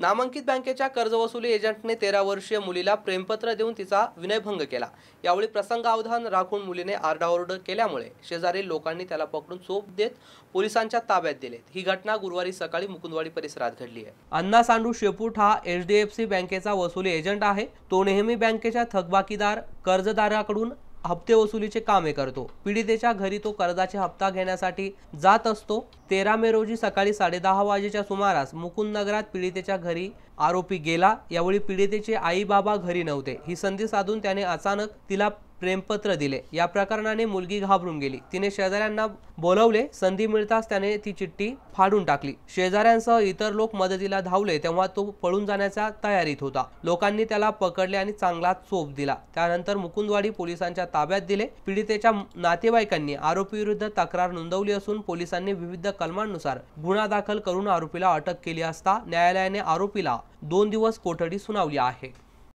नामांकित बँकेच्या कर्जवसुली एजंटने तेरा वर्षीय मुलीला प्रेमपत्र देऊन तिचा विनयभंग केला यावेळी प्रसंगावधान राखून मुलीने आरडाओरड केल्यामुळे शेजारी लोकांनी त्याला पकडून चोप देत पोलिसांच्या ताब्यात दिले ही घटना गुरुवारी सकाळी मुकुंदवाडी परिसरात घडली आहे अण्णा सांडू शेपूट हा एच बँकेचा वसुली एजंट आहे तो नेहमी बँकेच्या थकबाकीदार कर्जदाराकडून हप्ते वसुलीचे कामे करतो पीडितेच्या घरी तो कर्जाचे हप्ता घेण्यासाठी जात असतो तेरा मे रोजी सकाळी साडेदहा वाजेच्या सुमारास मुकुंद नगरात पीडितेच्या घरी आरोपी गेला यावेळी पीडितेचे आई बाबा घरी नव्हते ही संधी साधून त्याने अचानक तिला प्रेमपत्र दिले या प्रकरणाने मुलगी घाबरून गेली तिने शेजाऱ्यांना बोलवले संधी मिळताच त्याने ती चिठ्ठी फाडून टाकली शेजाऱ्यांसह इतर लोक मदतीला धावले तेव्हा तो पळून जाण्याच्या तयारीत होता लोकांनी त्याला पकडले आणि चांगला चोप दिला त्यानंतर मुकुंदवाडी पोलिसांच्या ताब्यात दिले पीडितेच्या नातेवाईकांनी आरोपीविरुद्ध तक्रार नोंदवली असून पोलिसांनी विविध कलमांनुसार गुन्हा दाखल करून आरोपीला अटक केली असता न्यायालयाने आरोपीला दोन दिवस कोठडी सुनावली आहे